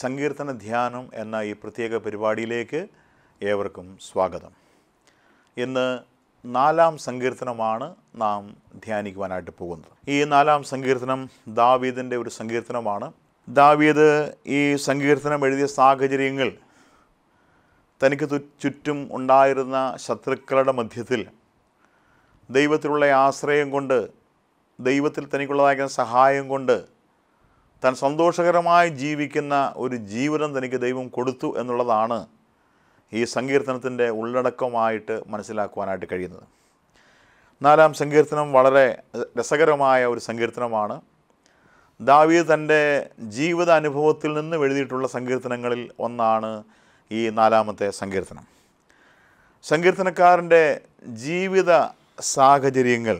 സങ്കീർത്തന ധ്യാനം എന്ന ഈ പ്രത്യേക പരിപാടിയിലേക്ക് ഏവർക്കും സ്വാഗതം ഇന്ന് നാലാം സങ്കീർത്തനമാണ് നാം ധ്യാനിക്കുവാനായിട്ട് പോകുന്നത് ഈ നാലാം സങ്കീർത്തനം ദാവീദിൻ്റെ ഒരു സങ്കീർത്തനമാണ് ദാവീദ് ഈ സങ്കീർത്തനം എഴുതിയ സാഹചര്യങ്ങൾ തനിക്ക് ചുറ്റും ഉണ്ടായിരുന്ന ശത്രുക്കളുടെ മധ്യത്തിൽ ദൈവത്തിലുള്ള ആശ്രയം കൊണ്ട് ദൈവത്തിൽ തനിക്കുള്ളതായിരുന്ന സഹായം കൊണ്ട് താൻ സന്തോഷകരമായി ജീവിക്കുന്ന ഒരു ജീവിതം തനിക്ക് ദൈവം കൊടുത്തു എന്നുള്ളതാണ് ഈ സങ്കീർത്തനത്തിൻ്റെ ഉള്ളടക്കമായിട്ട് മനസ്സിലാക്കുവാനായിട്ട് കഴിയുന്നത് നാലാം സങ്കീർത്തനം വളരെ രസകരമായ ഒരു സങ്കീർത്തനമാണ് ദാവി തൻ്റെ ജീവിത അനുഭവത്തിൽ നിന്ന് എഴുതിയിട്ടുള്ള സങ്കീർത്തനങ്ങളിൽ ഒന്നാണ് ഈ നാലാമത്തെ സങ്കീർത്തനം സങ്കീർത്തനക്കാരൻ്റെ ജീവിത സാഹചര്യങ്ങൾ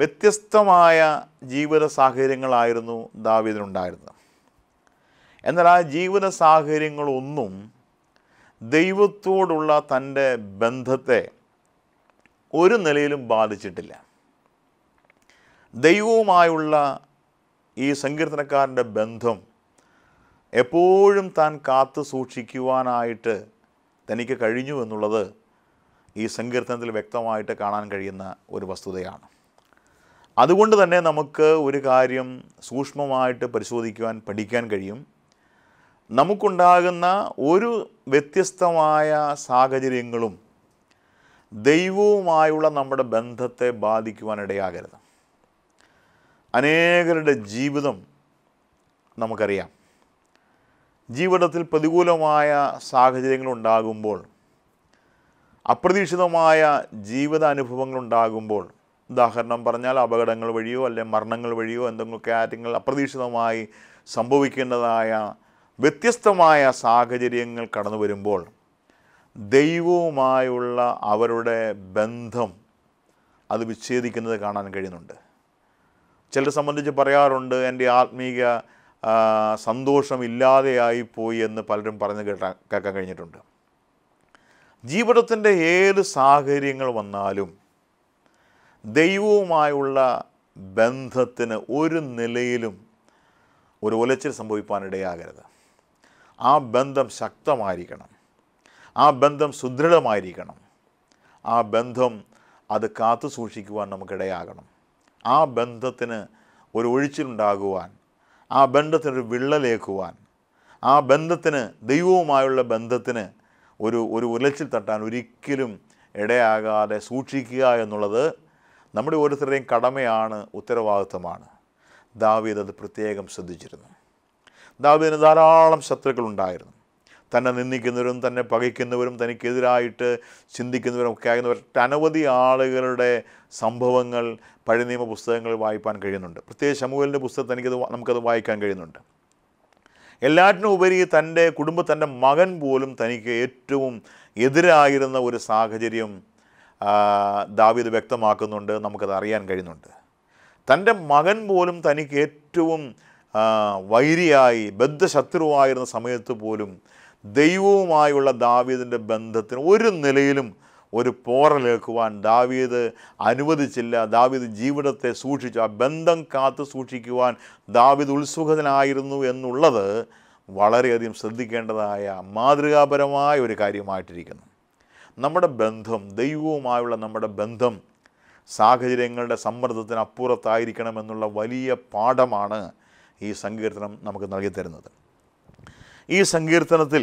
വ്യത്യസ്തമായ ജീവിത സാഹചര്യങ്ങളായിരുന്നു ദാവീദിനുണ്ടായിരുന്നത് എന്നാൽ ആ ജീവിത സാഹചര്യങ്ങളൊന്നും ദൈവത്തോടുള്ള തൻ്റെ ബന്ധത്തെ ഒരു നിലയിലും ബാധിച്ചിട്ടില്ല ദൈവവുമായുള്ള ഈ സങ്കീർത്തനക്കാരൻ്റെ ബന്ധം എപ്പോഴും താൻ കാത്തു സൂക്ഷിക്കുവാനായിട്ട് തനിക്ക് കഴിഞ്ഞു എന്നുള്ളത് ഈ സങ്കീർത്തനത്തിൽ വ്യക്തമായിട്ട് കാണാൻ കഴിയുന്ന ഒരു വസ്തുതയാണ് അതുകൊണ്ട് തന്നെ നമുക്ക് ഒരു കാര്യം സൂക്ഷ്മമായിട്ട് പരിശോധിക്കുവാൻ പഠിക്കാൻ കഴിയും നമുക്കുണ്ടാകുന്ന ഒരു വ്യത്യസ്തമായ സാഹചര്യങ്ങളും ദൈവവുമായുള്ള നമ്മുടെ ബന്ധത്തെ ബാധിക്കുവാനിടയാകരുത് അനേകരുടെ ജീവിതം നമുക്കറിയാം ജീവിതത്തിൽ പ്രതികൂലമായ സാഹചര്യങ്ങളുണ്ടാകുമ്പോൾ അപ്രതീക്ഷിതമായ അനുഭവങ്ങളുണ്ടാകുമ്പോൾ ഉദാഹരണം പറഞ്ഞാൽ അപകടങ്ങൾ വഴിയോ അല്ലെ മരണങ്ങൾ വഴിയോ എന്തെങ്കിലുമൊക്കെ കാര്യങ്ങൾ അപ്രതീക്ഷിതമായി സംഭവിക്കേണ്ടതായ വ്യത്യസ്തമായ സാഹചര്യങ്ങൾ കടന്നു വരുമ്പോൾ ദൈവവുമായുള്ള അവരുടെ ബന്ധം അത് വിച്ഛേദിക്കുന്നത് കാണാൻ കഴിയുന്നുണ്ട് ചിലരെ സംബന്ധിച്ച് പറയാറുണ്ട് എൻ്റെ ആത്മീക സന്തോഷമില്ലാതെയായി പോയി എന്ന് പലരും പറഞ്ഞ് കേട്ടാ കേൾക്കാൻ കഴിഞ്ഞിട്ടുണ്ട് ജീവിതത്തിൻ്റെ ഏത് സാഹചര്യങ്ങൾ വന്നാലും ദൈവവുമായുള്ള ബന്ധത്തിന് ഒരു നിലയിലും ഒരു ഒലച്ചിൽ സംഭവിക്കാനിടയാകരുത് ആ ബന്ധം ശക്തമായിരിക്കണം ആ ബന്ധം സുദൃഢമായിരിക്കണം ആ ബന്ധം അത് കാത്തു സൂക്ഷിക്കുവാൻ നമുക്കിടയാകണം ആ ബന്ധത്തിന് ഒരു ഒഴിച്ചിലുണ്ടാകുവാൻ ആ ബന്ധത്തിനൊരു വിള്ളലേക്കുവാൻ ആ ബന്ധത്തിന് ദൈവവുമായുള്ള ബന്ധത്തിന് ഒരു ഒരു ഉലച്ചിൽ തട്ടാൻ ഒരിക്കലും ഇടയാകാതെ സൂക്ഷിക്കുക എന്നുള്ളത് നമ്മുടെ ഓരോരുത്തരുടെയും കടമയാണ് ഉത്തരവാദിത്തമാണ് ദാവീദ് അത് പ്രത്യേകം ശ്രദ്ധിച്ചിരുന്നു ദാവീദിന് ധാരാളം ശത്രുക്കളുണ്ടായിരുന്നു തന്നെ നിന്ദിക്കുന്നവരും തന്നെ പകയ്ക്കുന്നവരും തനിക്കെതിരായിട്ട് ചിന്തിക്കുന്നവരും ഒക്കെ ആയിരുന്ന അനവധി ആളുകളുടെ സംഭവങ്ങൾ പഴയ നിയമ പുസ്തകങ്ങൾ വായിപ്പാൻ കഴിയുന്നുണ്ട് പ്രത്യേകിച്ച് ശമുവലിൻ്റെ പുസ്തകത്തിൽ എനിക്കത് നമുക്കത് വായിക്കാൻ കഴിയുന്നുണ്ട് എല്ലാറ്റിനും ഉപരി തൻ്റെ കുടുംബത്തിൻ്റെ തൻ്റെ മകൻ പോലും തനിക്ക് ഏറ്റവും എതിരായിരുന്ന ഒരു സാഹചര്യം ദാവീദ് വ്യക്തമാക്കുന്നുണ്ട് നമുക്കത് അറിയാൻ കഴിയുന്നുണ്ട് തൻ്റെ മകൻ പോലും തനിക്ക് ഏറ്റവും വൈരിയായി ബദ്ധശത്രുവായിരുന്ന സമയത്ത് പോലും ദൈവവുമായുള്ള ദാവീദിൻ്റെ ബന്ധത്തിന് ഒരു നിലയിലും ഒരു പോറലേക്കുവാൻ ദാവീദ് അനുവദിച്ചില്ല ദാവീദ് ജീവിതത്തെ സൂക്ഷിച്ചു ആ ബന്ധം കാത്തു സൂക്ഷിക്കുവാൻ ദാവീദ് ഉത്സുഖനായിരുന്നു എന്നുള്ളത് വളരെയധികം ശ്രദ്ധിക്കേണ്ടതായ മാതൃകാപരമായ ഒരു കാര്യമായിട്ടിരിക്കുന്നു നമ്മുടെ ബന്ധം ദൈവവുമായുള്ള നമ്മുടെ ബന്ധം സാഹചര്യങ്ങളുടെ സമ്മർദ്ദത്തിന് അപ്പുറത്തായിരിക്കണമെന്നുള്ള വലിയ പാഠമാണ് ഈ സങ്കീർത്തനം നമുക്ക് നൽകി തരുന്നത് ഈ സങ്കീർത്തനത്തിൽ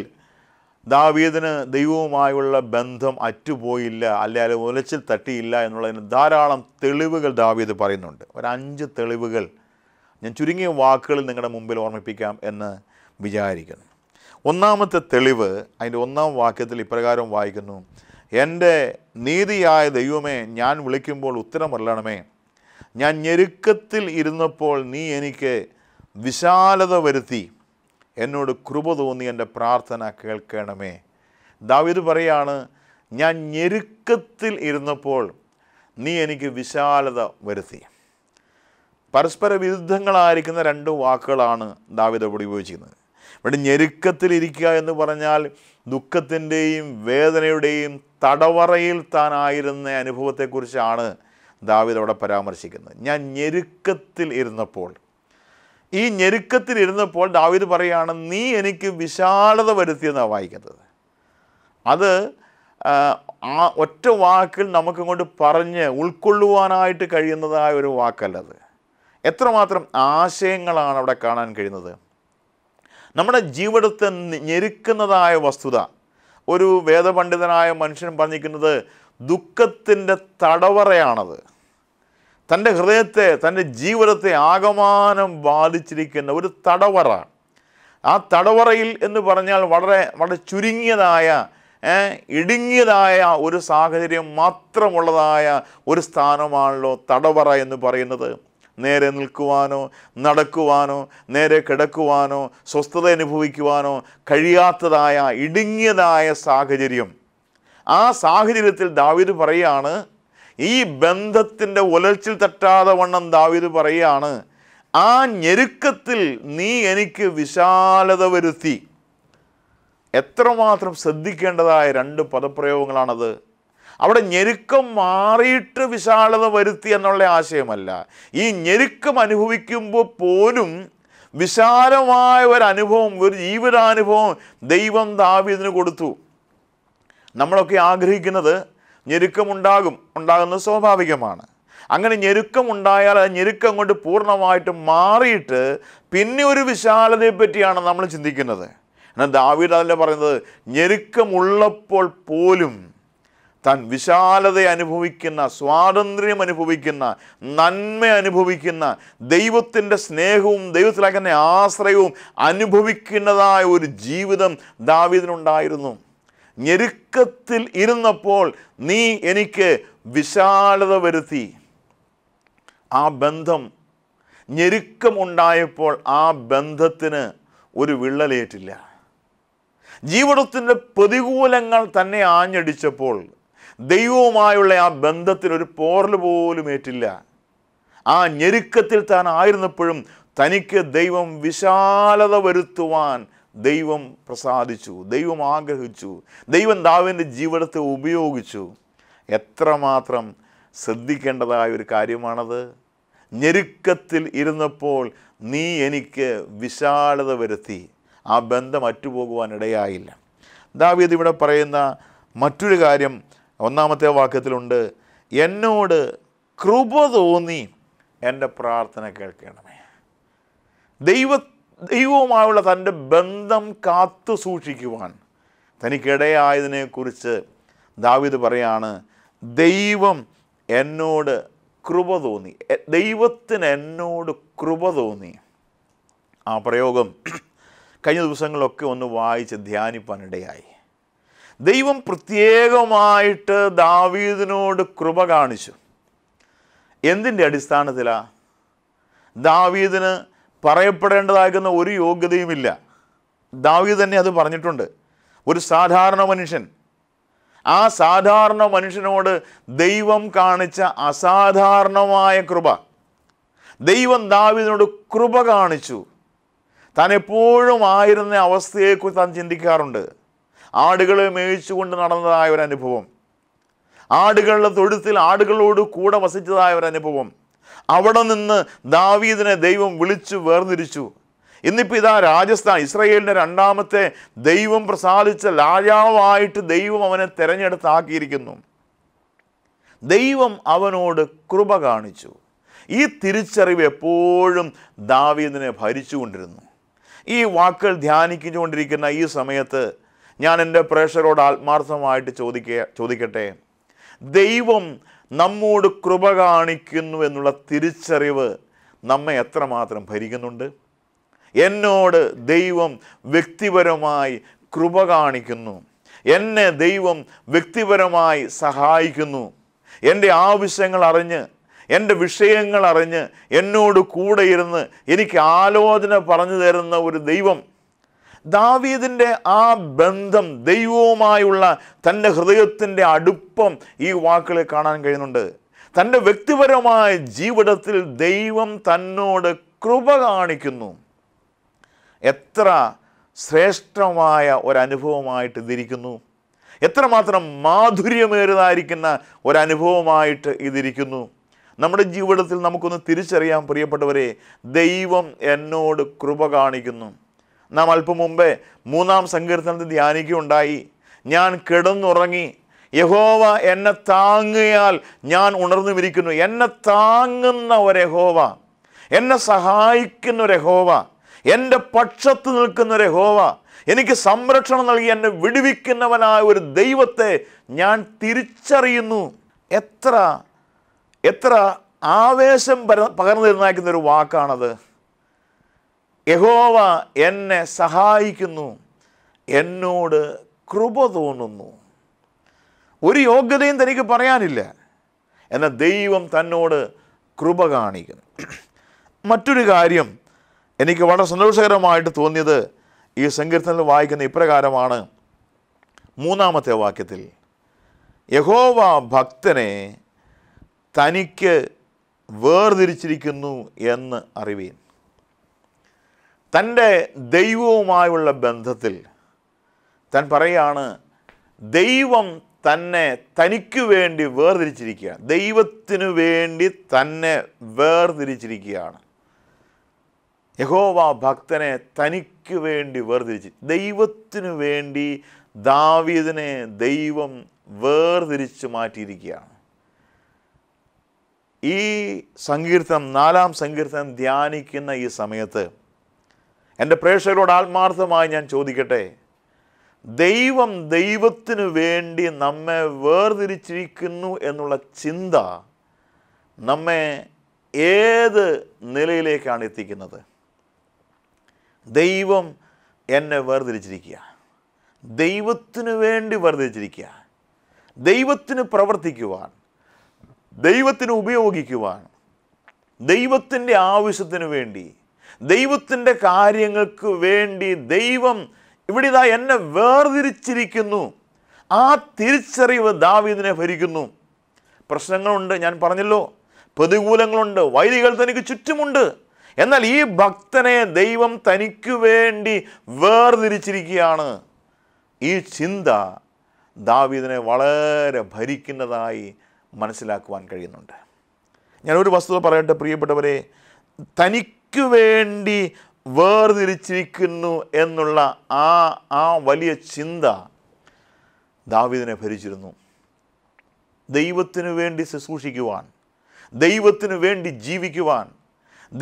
ദാവീദിന് ദൈവവുമായുള്ള ബന്ധം അറ്റുപോയില്ല അല്ലെങ്കിൽ ഉലച്ചിൽ തട്ടിയില്ല എന്നുള്ളതിന് ധാരാളം തെളിവുകൾ ദാവീദ് പറയുന്നുണ്ട് ഒരു അഞ്ച് തെളിവുകൾ ഞാൻ ചുരുങ്ങിയ വാക്കുകളിൽ നിങ്ങളുടെ മുമ്പിൽ ഓർമ്മിപ്പിക്കാം എന്ന് വിചാരിക്കുന്നു ഒന്നാമത്തെ തെളിവ് അതിൻ്റെ ഒന്നാം വാക്യത്തിൽ ഇപ്രകാരം വായിക്കുന്നു എൻ്റെ നീതിയായ ദൈവമേ ഞാൻ വിളിക്കുമ്പോൾ ഉത്തരം ഉത്തരമല്ലണമേ ഞാൻ ഞെരുക്കത്തിൽ ഇരുന്നപ്പോൾ നീ എനിക്ക് വിശാലത വരുത്തി എന്നോട് കൃപ തോന്നി എൻ്റെ പ്രാർത്ഥന കേൾക്കണമേ ദാവിദ് പറയാണ് ഞാൻ ഞെരുക്കത്തിൽ ഇരുന്നപ്പോൾ നീ എനിക്ക് വിശാലത വരുത്തി പരസ്പര വിരുദ്ധങ്ങളായിരിക്കുന്ന രണ്ട് വാക്കുകളാണ് ദാവിദ് അവിടെ ഉപയോഗിച്ചിരുന്നത് ഇവിടെ ഞെരുക്കത്തിലിരിക്കുക എന്ന് പറഞ്ഞാൽ ദുഃഖത്തിൻ്റെയും വേദനയുടെയും തടവറയിൽ താനായിരുന്ന അനുഭവത്തെക്കുറിച്ചാണ് ദാവിദ് അവിടെ പരാമർശിക്കുന്നത് ഞാൻ ഞെരുക്കത്തിൽ ഇരുന്നപ്പോൾ ഈ ഞെരുക്കത്തിൽ ഇരുന്നപ്പോൾ ദാവിദ് പറയുകയാണ് നീ എനിക്ക് വിശാലത വരുത്തിയെന്നാണ് വായിക്കുന്നത് അത് ആ ഒറ്റ വാക്കിൽ നമുക്കിങ്ങോട്ട് പറഞ്ഞ് ഉൾക്കൊള്ളുവാനായിട്ട് കഴിയുന്നതായ ഒരു വാക്കല്ലത് എത്രമാത്രം ആശയങ്ങളാണ് അവിടെ കാണാൻ കഴിയുന്നത് നമ്മുടെ ജീവിതത്തെ ഞെരുക്കുന്നതായ വസ്തുത ഒരു വേദപണ്ഡിതനായ മനുഷ്യൻ പറഞ്ഞിരിക്കുന്നത് ദുഃഖത്തിൻ്റെ തടവറയാണത് തൻ്റെ ഹൃദയത്തെ തൻ്റെ ജീവിതത്തെ ആകമാനം ബാധിച്ചിരിക്കുന്ന ഒരു തടവറ ആ തടവറയിൽ എന്ന് പറഞ്ഞാൽ വളരെ വളരെ ചുരുങ്ങിയതായ ഇടുങ്ങിയതായ ഒരു സാഹചര്യം മാത്രമുള്ളതായ ഒരു സ്ഥാനമാണല്ലോ തടവറ എന്ന് പറയുന്നത് നേരെ നിൽക്കുവാനോ നടക്കുവാനോ നേരെ കിടക്കുവാനോ സ്വസ്ഥത അനുഭവിക്കുവാനോ കഴിയാത്തതായ ഇടുങ്ങിയതായ സാഹചര്യം ആ സാഹചര്യത്തിൽ ദാവീദ് പറയുകയാണ് ഈ ബന്ധത്തിൻ്റെ ഒലച്ചിൽ തട്ടാതെ വണ്ണം ദാവീദ് പറയുകയാണ് ആ ഞെരുക്കത്തിൽ നീ എനിക്ക് വിശാലത വരുത്തി എത്രമാത്രം ശ്രദ്ധിക്കേണ്ടതായ രണ്ട് പദപ്രയോഗങ്ങളാണത് അവിടെ ഞെരുക്കം മാറിയിട്ട് വിശാലത വരുത്തി എന്നുള്ള ആശയമല്ല ഈ ഞെരുക്കം അനുഭവിക്കുമ്പോൾ പോലും വിശാലമായ ഒരു അനുഭവം ഒരു ജീവിതാനുഭവം ദൈവം ദാവീദിന് കൊടുത്തു നമ്മളൊക്കെ ആഗ്രഹിക്കുന്നത് ഞെരുക്കമുണ്ടാകും ഉണ്ടാകുന്നത് സ്വാഭാവികമാണ് അങ്ങനെ ഞെരുക്കം ഉണ്ടായാൽ ആ ഞെരുക്കം കൊണ്ട് പൂർണ്ണമായിട്ട് മാറിയിട്ട് പിന്നെ ഒരു വിശാലതയെപ്പറ്റിയാണ് നമ്മൾ ചിന്തിക്കുന്നത് എന്നാൽ ദാവീദ് അതിൽ പറയുന്നത് ഞെരുക്കമുള്ളപ്പോൾ പോലും താൻ വിശാലത അനുഭവിക്കുന്ന സ്വാതന്ത്ര്യം അനുഭവിക്കുന്ന നന്മ അനുഭവിക്കുന്ന ദൈവത്തിൻ്റെ സ്നേഹവും ദൈവത്തിലാക്കുന്ന ആശ്രയവും അനുഭവിക്കുന്നതായ ഒരു ജീവിതം ദാവിദിനുണ്ടായിരുന്നു ഞെരുക്കത്തിൽ ഇരുന്നപ്പോൾ നീ എനിക്ക് വിശാലത വരുത്തി ആ ബന്ധം ഞെരുക്കം ഉണ്ടായപ്പോൾ ആ ബന്ധത്തിന് ഒരു വിള്ളലേറ്റില്ല ജീവിതത്തിൻ്റെ പ്രതികൂലങ്ങൾ തന്നെ ആഞ്ഞടിച്ചപ്പോൾ ദൈവവുമായുള്ള ആ ബന്ധത്തിൽ ഒരു പോറൽ പോലും ഏറ്റില്ല ആ ഞെരുക്കത്തിൽ താൻ ആയിരുന്നപ്പോഴും തനിക്ക് ദൈവം വിശാലത വരുത്തുവാൻ ദൈവം പ്രസാദിച്ചു ദൈവം ആഗ്രഹിച്ചു ദൈവം ദാവിൻ്റെ ജീവിതത്തെ ഉപയോഗിച്ചു എത്രമാത്രം ശ്രദ്ധിക്കേണ്ടതായ ഒരു കാര്യമാണത് ഞെരുക്കത്തിൽ ഇരുന്നപ്പോൾ നീ എനിക്ക് വിശാലത വരുത്തി ആ ബന്ധം അറ്റുപോകുവാനിടയായില്ല ദാവീദ് ഇവിടെ പറയുന്ന മറ്റൊരു കാര്യം ഒന്നാമത്തെ വാക്യത്തിലുണ്ട് എന്നോട് കൃപ തോന്നി എൻ്റെ പ്രാർത്ഥന കേൾക്കണമേ ദൈവ ദൈവവുമായുള്ള തൻ്റെ ബന്ധം കാത്തു സൂക്ഷിക്കുവാൻ തനിക്കിടയായതിനെക്കുറിച്ച് ദാവിദ് പറയാണ് ദൈവം എന്നോട് കൃപ തോന്നി ദൈവത്തിന് എന്നോട് കൃപ തോന്നി ആ പ്രയോഗം കഴിഞ്ഞ ദിവസങ്ങളൊക്കെ ഒന്ന് വായിച്ച് ധ്യാനിപ്പാനിടയായി ദൈവം പ്രത്യേകമായിട്ട് ദാവീദിനോട് കൃപ കാണിച്ചു എന്തിൻ്റെ അടിസ്ഥാനത്തിലാണ് ദാവീദിന് പറയപ്പെടേണ്ടതാകുന്ന ഒരു യോഗ്യതയുമില്ല ദാവീദ് തന്നെ അത് പറഞ്ഞിട്ടുണ്ട് ഒരു സാധാരണ മനുഷ്യൻ ആ സാധാരണ മനുഷ്യനോട് ദൈവം കാണിച്ച അസാധാരണമായ കൃപ ദൈവം ദാവീദിനോട് കൃപ കാണിച്ചു താൻ എപ്പോഴും ആയിരുന്ന അവസ്ഥയെക്കുറിച്ച് താൻ ചിന്തിക്കാറുണ്ട് ആടുകളെ മേയിച്ചുകൊണ്ട് നടന്നതായ ഒരു അനുഭവം ആടുകളുടെ തൊഴുത്തിൽ ആടുകളോട് കൂടെ വസിച്ചതായ ഒരു അനുഭവം അവിടെ നിന്ന് ദാവീദിനെ ദൈവം വിളിച്ചു വേർതിരിച്ചു ഇന്നിപ്പോൾ ഇതാ രാജസ്ഥാൻ ഇസ്രയേലിൻ്റെ രണ്ടാമത്തെ ദൈവം പ്രസാദിച്ച രാജാവായിട്ട് ദൈവം അവനെ തിരഞ്ഞെടുത്താക്കിയിരിക്കുന്നു ദൈവം അവനോട് കൃപ കാണിച്ചു ഈ തിരിച്ചറിവ് എപ്പോഴും ദാവീദിനെ ഭരിച്ചുകൊണ്ടിരുന്നു ഈ വാക്കുകൾ ധ്യാനിക്കുന്നുകൊണ്ടിരിക്കുന്ന ഈ സമയത്ത് ഞാൻ എൻ്റെ പ്രേക്ഷകരോട് ആത്മാർത്ഥമായിട്ട് ചോദിക്ക ചോദിക്കട്ടെ ദൈവം നമ്മോട് കൃപ കാണിക്കുന്നു എന്നുള്ള തിരിച്ചറിവ് നമ്മെ എത്രമാത്രം ഭരിക്കുന്നുണ്ട് എന്നോട് ദൈവം വ്യക്തിപരമായി കൃപ കാണിക്കുന്നു എന്നെ ദൈവം വ്യക്തിപരമായി സഹായിക്കുന്നു എൻ്റെ ആവശ്യങ്ങൾ അറിഞ്ഞ് എൻ്റെ വിഷയങ്ങൾ അറിഞ്ഞ് എന്നോട് കൂടെ ഇരുന്ന് എനിക്ക് ആലോചന പറഞ്ഞു തരുന്ന ഒരു ദൈവം ദാവീദിൻ്റെ ആ ബന്ധം ദൈവവുമായുള്ള തൻ്റെ ഹൃദയത്തിൻ്റെ അടുപ്പം ഈ വാക്കുകളിൽ കാണാൻ കഴിയുന്നുണ്ട് തൻ്റെ വ്യക്തിപരമായ ജീവിതത്തിൽ ദൈവം തന്നോട് കൃപ കാണിക്കുന്നു എത്ര ശ്രേഷ്ഠമായ ഒരനുഭവമായിട്ട് ഇതിരിക്കുന്നു എത്രമാത്രം മാധുര്യമേറിയതായിരിക്കുന്ന ഒരനുഭവമായിട്ട് ഇതിരിക്കുന്നു നമ്മുടെ ജീവിതത്തിൽ നമുക്കൊന്ന് തിരിച്ചറിയാൻ പ്രിയപ്പെട്ടവരെ ദൈവം എന്നോട് കൃപ കാണിക്കുന്നു നാം അല്പം മുമ്പേ മൂന്നാം സങ്കീർത്തനത്തിൽ ധ്യാനിക്കുകയുണ്ടായി ഞാൻ കിടന്നുറങ്ങി യഹോവ എന്നെ താങ്ങിയാൽ ഞാൻ ഉണർന്നുമിരിക്കുന്നു എന്നെ താങ്ങുന്ന ഒരു എന്നെ സഹായിക്കുന്ന ഒരു എൻ്റെ പക്ഷത്ത് നിൽക്കുന്ന ഒരു എനിക്ക് സംരക്ഷണം നൽകി എന്നെ വിടുവിക്കുന്നവനായ ഒരു ദൈവത്തെ ഞാൻ തിരിച്ചറിയുന്നു എത്ര എത്ര ആവേശം പകർന്നു തരുന്നേക്കുന്ന ഒരു വാക്കാണത് യഹോവ എന്നെ സഹായിക്കുന്നു എന്നോട് കൃപ തോന്നുന്നു ഒരു യോഗ്യതയും തനിക്ക് പറയാനില്ല എന്നാൽ ദൈവം തന്നോട് കൃപ കാണിക്കുന്നു മറ്റൊരു കാര്യം എനിക്ക് വളരെ സന്തോഷകരമായിട്ട് തോന്നിയത് ഈ സങ്കീർത്തനത്തിൽ വായിക്കുന്ന ഇപ്രകാരമാണ് മൂന്നാമത്തെ വാക്യത്തിൽ യഹോവ ഭക്തനെ തനിക്ക് വേർതിരിച്ചിരിക്കുന്നു എന്ന് അറിവീൻ തൻ്റെ ദൈവവുമായുള്ള ബന്ധത്തിൽ താൻ പറയാണ് ദൈവം തന്നെ തനിക്ക് വേണ്ടി വേർതിരിച്ചിരിക്കുകയാണ് ദൈവത്തിനു വേണ്ടി തന്നെ വേർതിരിച്ചിരിക്കുകയാണ് യഹോവ ഭക്തനെ തനിക്ക് വേണ്ടി വേർതിരിച്ച് ദൈവത്തിനു വേണ്ടി ദാവീദിനെ ദൈവം വേർതിരിച്ച് മാറ്റിയിരിക്കുകയാണ് ഈ സങ്കീർത്തനം നാലാം സങ്കീർത്തനം ധ്യാനിക്കുന്ന ഈ സമയത്ത് എൻ്റെ പ്രേക്ഷകരോട് ആത്മാർത്ഥമായി ഞാൻ ചോദിക്കട്ടെ ദൈവം ദൈവത്തിന് വേണ്ടി നമ്മെ വേർതിരിച്ചിരിക്കുന്നു എന്നുള്ള ചിന്ത നമ്മെ ഏത് നിലയിലേക്കാണ് എത്തിക്കുന്നത് ദൈവം എന്നെ വേർതിരിച്ചിരിക്കുക ദൈവത്തിന് വേണ്ടി വേർതിരിച്ചിരിക്കുക ദൈവത്തിന് പ്രവർത്തിക്കുവാൻ ദൈവത്തിന് ഉപയോഗിക്കുവാൻ ദൈവത്തിൻ്റെ ആവശ്യത്തിന് വേണ്ടി ദൈവത്തിൻ്റെ കാര്യങ്ങൾക്ക് വേണ്ടി ദൈവം ഇവിടെ ഇതാ എന്നെ വേർതിരിച്ചിരിക്കുന്നു ആ തിരിച്ചറിവ് ദാവീദിനെ ഭരിക്കുന്നു പ്രശ്നങ്ങളുണ്ട് ഞാൻ പറഞ്ഞല്ലോ പ്രതികൂലങ്ങളുണ്ട് വൈദികൾ തനിക്ക് ചുറ്റുമുണ്ട് എന്നാൽ ഈ ഭക്തനെ ദൈവം തനിക്ക് വേണ്ടി വേർതിരിച്ചിരിക്കുകയാണ് ഈ ചിന്ത ദാവീദിനെ വളരെ ഭരിക്കുന്നതായി മനസ്സിലാക്കുവാൻ കഴിയുന്നുണ്ട് ഞാനൊരു വസ്തുത പറയട്ടെ പ്രിയപ്പെട്ടവരെ തനിക്ക് തനിക്ക് വേണ്ടി വേർതിരിച്ചിരിക്കുന്നു എന്നുള്ള ആ ആ വലിയ ചിന്ത ദാവിദിനെ ഭരിച്ചിരുന്നു ദൈവത്തിനു വേണ്ടി ശുശ്രൂഷിക്കുവാൻ ദൈവത്തിനു വേണ്ടി ജീവിക്കുവാൻ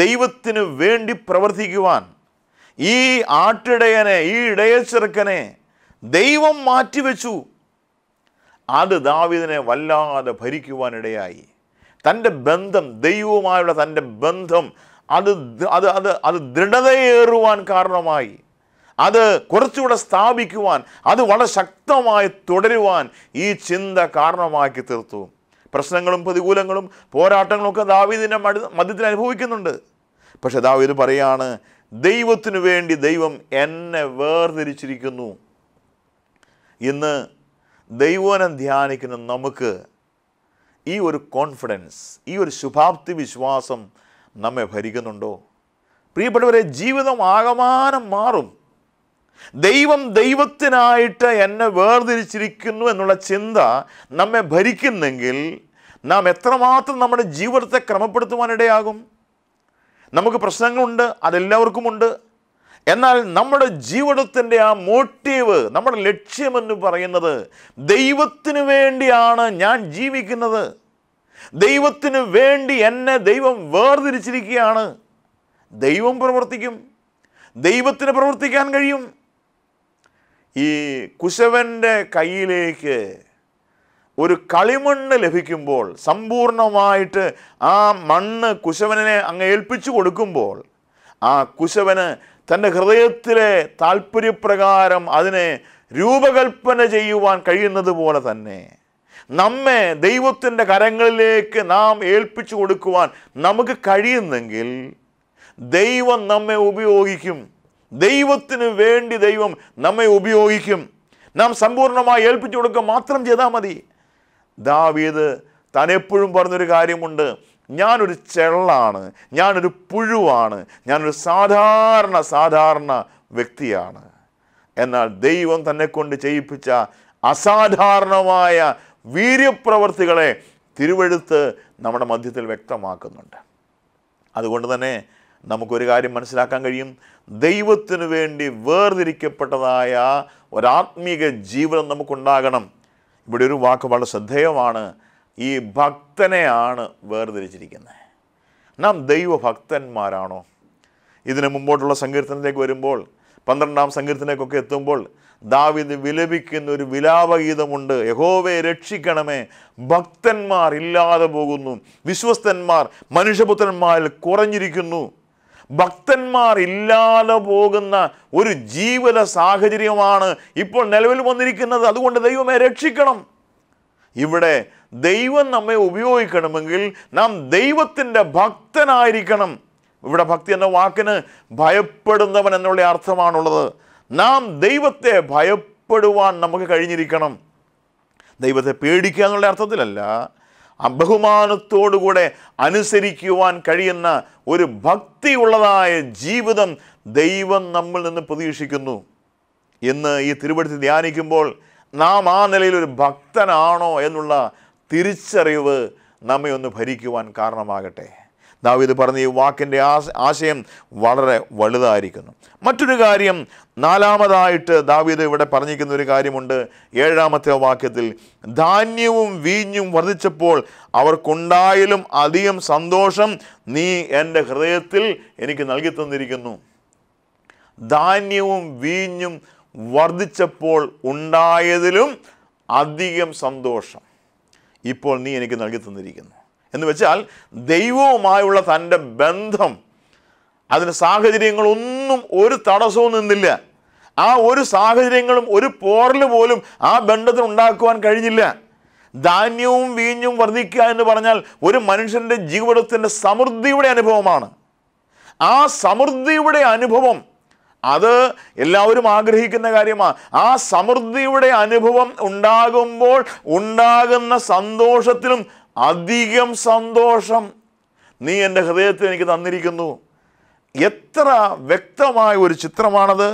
ദൈവത്തിനു വേണ്ടി പ്രവർത്തിക്കുവാൻ ഈ ആട്ടിടയനെ ഈ ഇടയച്ചെറുക്കനെ ദൈവം മാറ്റിവെച്ചു അത് ദാവിദിനെ വല്ലാതെ ഭരിക്കുവാനിടയായി തൻ്റെ ബന്ധം ദൈവവുമായുള്ള തൻ്റെ ബന്ധം അത് അത് അത് അത് ദൃഢതയേറുവാൻ കാരണമായി അത് കുറച്ചുകൂടെ സ്ഥാപിക്കുവാൻ അത് വളരെ ശക്തമായി തുടരുവാൻ ഈ ചിന്ത കാരണമാക്കി തീർത്തു പ്രശ്നങ്ങളും പ്രതികൂലങ്ങളും പോരാട്ടങ്ങളും ഒക്കെ ദാവീദിൻ്റെ മടി മധ്യത്തിൽ അനുഭവിക്കുന്നുണ്ട് പക്ഷെ ദാവീദ് പറയാണ് ദൈവത്തിനു വേണ്ടി ദൈവം എന്നെ വേർതിരിച്ചിരിക്കുന്നു ഇന്ന് ദൈവനം ധ്യാനിക്കുന്ന നമുക്ക് ഈ ഒരു കോൺഫിഡൻസ് ഈ ഒരു ശുഭാപ്തി വിശ്വാസം നമ്മെ ഭരിക്കുന്നുണ്ടോ പ്രിയപ്പെട്ടവരെ ജീവിതം ആകമാനം മാറും ദൈവം ദൈവത്തിനായിട്ട് എന്നെ വേർതിരിച്ചിരിക്കുന്നു എന്നുള്ള ചിന്ത നമ്മെ ഭരിക്കുന്നെങ്കിൽ നാം എത്രമാത്രം നമ്മുടെ ജീവിതത്തെ ക്രമപ്പെടുത്തുവാനിടയാകും നമുക്ക് പ്രശ്നങ്ങളുണ്ട് അതെല്ലാവർക്കുമുണ്ട് എന്നാൽ നമ്മുടെ ജീവിതത്തിൻ്റെ ആ മോട്ടീവ് നമ്മുടെ ലക്ഷ്യമെന്ന് പറയുന്നത് ദൈവത്തിന് വേണ്ടിയാണ് ഞാൻ ജീവിക്കുന്നത് ദൈവത്തിന് വേണ്ടി എന്നെ ദൈവം വേർതിരിച്ചിരിക്കുകയാണ് ദൈവം പ്രവർത്തിക്കും ദൈവത്തിന് പ്രവർത്തിക്കാൻ കഴിയും ഈ കുശവൻ്റെ കയ്യിലേക്ക് ഒരു കളിമണ്ണ് ലഭിക്കുമ്പോൾ സമ്പൂർണമായിട്ട് ആ മണ്ണ് കുശവനെ അങ്ങ് ഏൽപ്പിച്ചു കൊടുക്കുമ്പോൾ ആ കുശവന് തൻ്റെ ഹൃദയത്തിലെ താല്പര്യപ്രകാരം അതിനെ രൂപകൽപ്പന ചെയ്യുവാൻ കഴിയുന്നത് പോലെ തന്നെ നമ്മെ ദൈവത്തിൻ്റെ കരങ്ങളിലേക്ക് നാം ഏൽപ്പിച്ചു കൊടുക്കുവാൻ നമുക്ക് കഴിയുന്നെങ്കിൽ ദൈവം നമ്മെ ഉപയോഗിക്കും ദൈവത്തിന് വേണ്ടി ദൈവം നമ്മെ ഉപയോഗിക്കും നാം സമ്പൂർണ്ണമായി ഏൽപ്പിച്ചു കൊടുക്കുക മാത്രം ചെയ്താൽ മതി ദാവീദ് താൻ എപ്പോഴും പറഞ്ഞൊരു കാര്യമുണ്ട് ഞാനൊരു ചെള്ളാണ് ഞാനൊരു പുഴുവാണ് ഞാനൊരു സാധാരണ സാധാരണ വ്യക്തിയാണ് എന്നാൽ ദൈവം തന്നെ കൊണ്ട് ചെയ്യിപ്പിച്ച അസാധാരണമായ വീര്യപ്രവർത്തികളെ തിരുവെഴുത്ത് നമ്മുടെ മധ്യത്തിൽ വ്യക്തമാക്കുന്നുണ്ട് അതുകൊണ്ട് തന്നെ നമുക്കൊരു കാര്യം മനസ്സിലാക്കാൻ കഴിയും ദൈവത്തിനു വേണ്ടി വേർതിരിക്കപ്പെട്ടതായ ഒരാത്മീക ജീവിതം നമുക്കുണ്ടാകണം ഇവിടെ ഒരു വാക്ക് വളരെ ശ്രദ്ധേയമാണ് ഈ ഭക്തനെയാണ് വേർതിരിച്ചിരിക്കുന്നത് നാം ദൈവഭക്തന്മാരാണോ ഇതിന് മുമ്പോട്ടുള്ള സങ്കീർത്തനത്തിലേക്ക് വരുമ്പോൾ പന്ത്രണ്ടാം സങ്കീർത്തനത്തിലേക്കൊക്കെ എത്തുമ്പോൾ ദാവിദ് വിലപിക്കുന്ന ഒരു വിലാപഗീതമുണ്ട് യഹോവയെ രക്ഷിക്കണമേ ഭക്തന്മാർ ഇല്ലാതെ പോകുന്നു വിശ്വസ്തന്മാർ മനുഷ്യപുത്രന്മാരിൽ കുറഞ്ഞിരിക്കുന്നു ഭക്തന്മാർ ഇല്ലാതെ പോകുന്ന ഒരു ജീവിത സാഹചര്യമാണ് ഇപ്പോൾ നിലവിൽ വന്നിരിക്കുന്നത് അതുകൊണ്ട് ദൈവമേ രക്ഷിക്കണം ഇവിടെ ദൈവം നമ്മെ ഉപയോഗിക്കണമെങ്കിൽ നാം ദൈവത്തിൻ്റെ ഭക്തനായിരിക്കണം ഇവിടെ ഭക്തി എന്ന വാക്കിന് ഭയപ്പെടുന്നവൻ എന്നുള്ള അർത്ഥമാണുള്ളത് നാം ദൈവത്തെ ഭയപ്പെടുവാൻ നമുക്ക് കഴിഞ്ഞിരിക്കണം ദൈവത്തെ പേടിക്കുക എന്നുള്ള അർത്ഥത്തിലല്ല ബഹുമാനത്തോടുകൂടെ അനുസരിക്കുവാൻ കഴിയുന്ന ഒരു ഭക്തിയുള്ളതായ ജീവിതം ദൈവം നമ്മൾ നിന്ന് പ്രതീക്ഷിക്കുന്നു എന്ന് ഈ തിരുവടുത്ത് ധ്യാനിക്കുമ്പോൾ നാം ആ നിലയിൽ ഒരു ഭക്തനാണോ എന്നുള്ള തിരിച്ചറിവ് നമ്മയൊന്ന് ഭരിക്കുവാൻ കാരണമാകട്ടെ ദാവീദ് പറഞ്ഞ ഈ വാക്കിൻ്റെ ആശയം വളരെ വലുതായിരിക്കുന്നു മറ്റൊരു കാര്യം നാലാമതായിട്ട് ദാവീദ് ഇവിടെ പറഞ്ഞിരിക്കുന്ന ഒരു കാര്യമുണ്ട് ഏഴാമത്തെ വാക്യത്തിൽ ധാന്യവും വീഞ്ഞും വർദ്ധിച്ചപ്പോൾ അവർക്കുണ്ടായാലും അധികം സന്തോഷം നീ എൻ്റെ ഹൃദയത്തിൽ എനിക്ക് നൽകി തന്നിരിക്കുന്നു ധാന്യവും വീഞ്ഞും വർദ്ധിച്ചപ്പോൾ ഉണ്ടായതിലും അധികം സന്തോഷം ഇപ്പോൾ നീ എനിക്ക് നൽകി തന്നിരിക്കുന്നു എന്ന് വെച്ചാൽ ദൈവവുമായുള്ള തൻ്റെ ബന്ധം അതിന് സാഹചര്യങ്ങളൊന്നും ഒരു തടസ്സവും നിന്നില്ല ആ ഒരു സാഹചര്യങ്ങളും ഒരു പോറൽ പോലും ആ ബന്ധത്തിന് ഉണ്ടാക്കുവാൻ കഴിഞ്ഞില്ല ധാന്യവും വീഞ്ഞും വർദ്ധിക്കുക എന്ന് പറഞ്ഞാൽ ഒരു മനുഷ്യൻ്റെ ജീവിതത്തിൻ്റെ സമൃദ്ധിയുടെ അനുഭവമാണ് ആ സമൃദ്ധിയുടെ അനുഭവം അത് എല്ലാവരും ആഗ്രഹിക്കുന്ന കാര്യമാണ് ആ സമൃദ്ധിയുടെ അനുഭവം ഉണ്ടാകുമ്പോൾ ഉണ്ടാകുന്ന സന്തോഷത്തിലും അധികം സന്തോഷം നീ എൻ്റെ ഹൃദയത്തിൽ എനിക്ക് തന്നിരിക്കുന്നു എത്ര വ്യക്തമായ ഒരു ചിത്രമാണത്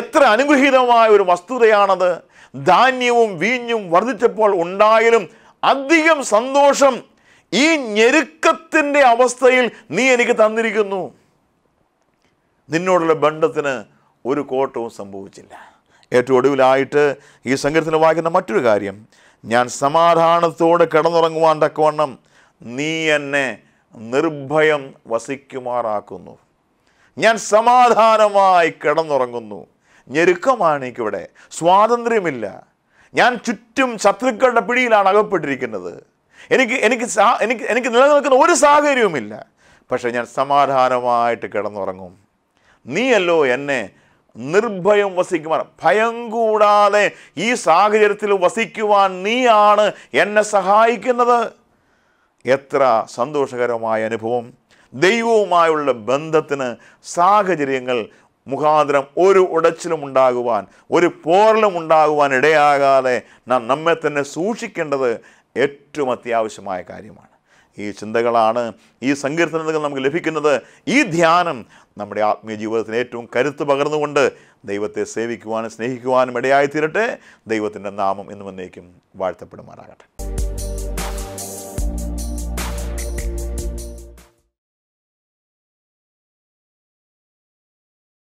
എത്ര അനുഗ്രഹീതമായ ഒരു വസ്തുതയാണത് ധാന്യവും വീഞ്ഞും വർദ്ധിച്ചപ്പോൾ ഉണ്ടായാലും അധികം സന്തോഷം ഈ ഞെരുക്കത്തിൻ്റെ അവസ്ഥയിൽ നീ എനിക്ക് തന്നിരിക്കുന്നു നിന്നോടുള്ള ബന്ധത്തിന് ഒരു കോട്ടവും സംഭവിച്ചില്ല ഏറ്റവും ഒടുവിലായിട്ട് ഈ സങ്കീർത്തനം വായിക്കുന്ന മറ്റൊരു കാര്യം ഞാൻ സമാധാനത്തോടെ കിടന്നുറങ്ങുവാൻ തക്കവണ്ണം നീ എന്നെ നിർഭയം വസിക്കുമാറാക്കുന്നു ഞാൻ സമാധാനമായി കിടന്നുറങ്ങുന്നു ഞെരുക്കമാണ് എനിക്കിവിടെ സ്വാതന്ത്ര്യമില്ല ഞാൻ ചുറ്റും ശത്രുക്കളുടെ പിടിയിലാണ് അകപ്പെട്ടിരിക്കുന്നത് എനിക്ക് എനിക്ക് എനിക്ക് എനിക്ക് നിലനിൽക്കുന്ന ഒരു സാഹചര്യവുമില്ല പക്ഷേ ഞാൻ സമാധാനമായിട്ട് കിടന്നുറങ്ങും നീയല്ലോ എന്നെ നിർഭയം വസിക്കുവാൻ ഭയം കൂടാതെ ഈ സാഹചര്യത്തിൽ വസിക്കുവാൻ നീയാണ് എന്നെ സഹായിക്കുന്നത് എത്ര സന്തോഷകരമായ അനുഭവം ദൈവവുമായുള്ള ബന്ധത്തിന് സാഹചര്യങ്ങൾ മുഖാന്തരം ഒരു ഉടച്ചിലും ഉണ്ടാകുവാൻ ഒരു പോറലും ഉണ്ടാകുവാൻ ഇടയാകാതെ നാം നമ്മെ തന്നെ സൂക്ഷിക്കേണ്ടത് ഏറ്റവും അത്യാവശ്യമായ കാര്യമാണ് ഈ ചിന്തകളാണ് ഈ സങ്കീർത്തനങ്ങൾ നമുക്ക് ലഭിക്കുന്നത് ഈ ധ്യാനം നമ്മുടെ ആത്മീയ ജീവിതത്തിന് ഏറ്റവും കരുത്ത് പകർന്നുകൊണ്ട് ദൈവത്തെ സേവിക്കുവാനും സ്നേഹിക്കുവാനും ഇടയായി തീരട്ടെ ദൈവത്തിൻ്റെ നാമം എന്നും എന്നേക്കും വാഴ്ത്തപ്പെടുമാറാകട്ടെ